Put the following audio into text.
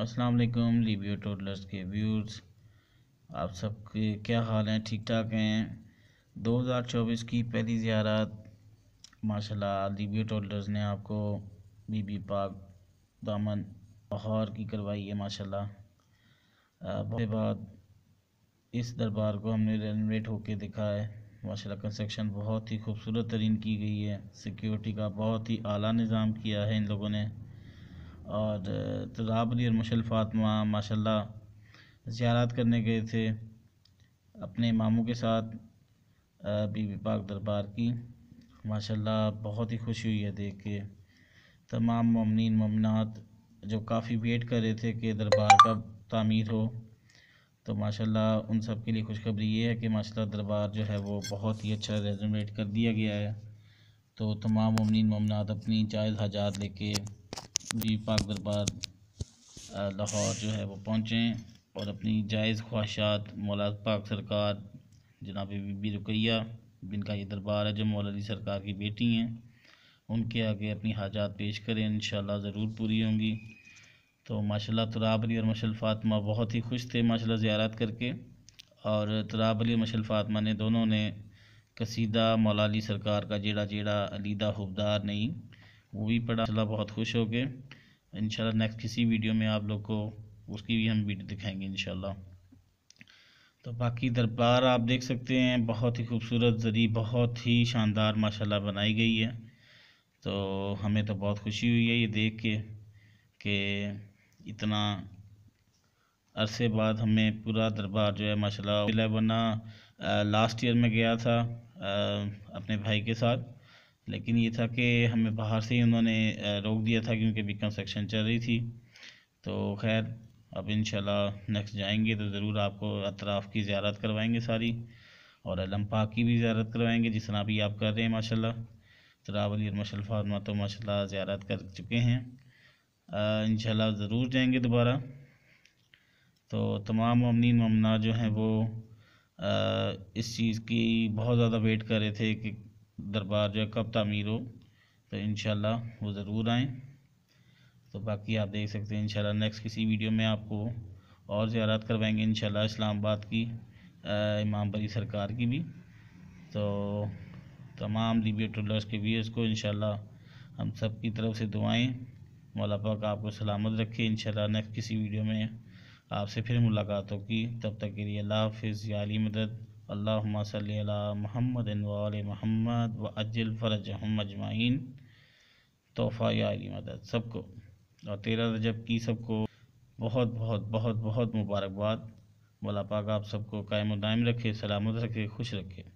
अस्सलाम वालेकुम लीबियो टोडलर्स के व्यूज़ आप सब के क्या हाल हैं ठीक ठाक हैं 2024 की पहली ज़्यारत माशाल्लाह लीबियो टोडलर्स ने आपको बीबी पाक दामन बहार की करवाई है माशाल्लाह बहुत बाद इस दरबार को हमने रेनोवेट होके देखा है माशाल्लाह कंस्ट्रक्शन बहुत ही खूबसूरत तरीन की गई है सिक्योरिटी का बहुत ही आला निज़ाम किया है इन लोगों ने और तदाब अली और मशल फातमा माशा ज़्यारत करने गए थे अपने मामू के साथ बीबी पाक दरबार की माशा बहुत ही खुशी हुई है देख के तमाम ममनिन ममनात जो काफ़ी वेट कर रहे थे कि दरबार का तामीर हो तो माशा उन सब के लिए खुशखबरी ये है कि माशा दरबार जो है वो बहुत ही अच्छा रेजोनेट कर दिया गया है तो तमाम ममनिन ममनात अपनी जायज़ हजार लेके भी पाक दरबार लाहौर जो है वो पहुँचें और अपनी जायज़ ख्वाहिशात मौला पाक सरकार जनाब बीबी रुकैया जिनका ये दरबार है जो मौला अली सरकार की बेटी हैं उनके आगे अपनी हाजात पेश करें इन ज़रूर पूरी होंगी तो माशाल्लाह तुराब अली और मशल फातमा बहुत ही खुश थे माशाल्लाह ज़्यारत करके और तुराब अली और मशल फातमा ने दोनों ने कसीदा मौला अली सरकार का जेड़ा जेड़ा अलीदा हुबदार नहीं वो भी पढ़ा चला बहुत खुश हो गए इन नेक्स्ट किसी वीडियो में आप लोग को उसकी भी हम वीडियो दिखाएंगे इन तो बाकी दरबार आप देख सकते हैं बहुत ही खूबसूरत जरी बहुत ही शानदार माशाल्लाह बनाई गई है तो हमें तो बहुत खुशी हुई है ये देख के कि इतना अरसे बाद हमें पूरा दरबार जो है माशाल्लाह वरना लास्ट ईयर में गया था अपने भाई के साथ लेकिन ये था कि हमें बाहर से ही उन्होंने रोक दिया था क्योंकि अभी कंस्ट्रक्शन चल रही थी तो खैर अब इन नेक्स्ट जाएंगे तो ज़रूर आपको अतराफ़ की ज्यारत करवाएंगे सारी और अलम पाक की भी ज्यारत करवाएंगे जिस तरह भी आप कर रहे हैं माशा तराब अली और मशल फारमा तो माशा ज्यारत कर चुके हैं इन ज़रूर जाएंगे दोबारा तो तमाम अमनी ममना जो हैं वो आ, इस चीज़ की बहुत ज़्यादा वेट कर रहे थे कि दरबार जो है कब तमीर हो तो इन वो ज़रूर आएँ तो बाकी आप देख सकते हैं इन नेक्स्ट किसी वीडियो में आपको और ज़्यारत करवाएंगे इन इस्लामाबाद की आ, इमाम बरी सरकार की भी तो तमाम लिबिया ट्रलर्स के व्यूर्स को इन हम सब की तरफ से दुआएं मौला पाक आपको सलामत रखे इन नेक्स्ट किसी वीडियो में आपसे फिर मुलाकात होगी तब तक के लिए अल्लाह हाफिज़ याली मदद अल्लाहुम्मा सल्ली अला मोहम्मद वाल मोहम्मद व अजल फ़रज हम अजमाइन तोहफ़ा या अली मदद सबको और तेरह रजब की सबको बहुत बहुत बहुत बहुत मुबारकबाद वाला पाक आप सबको कायम दायम रखे सलामत रखे खुश रखे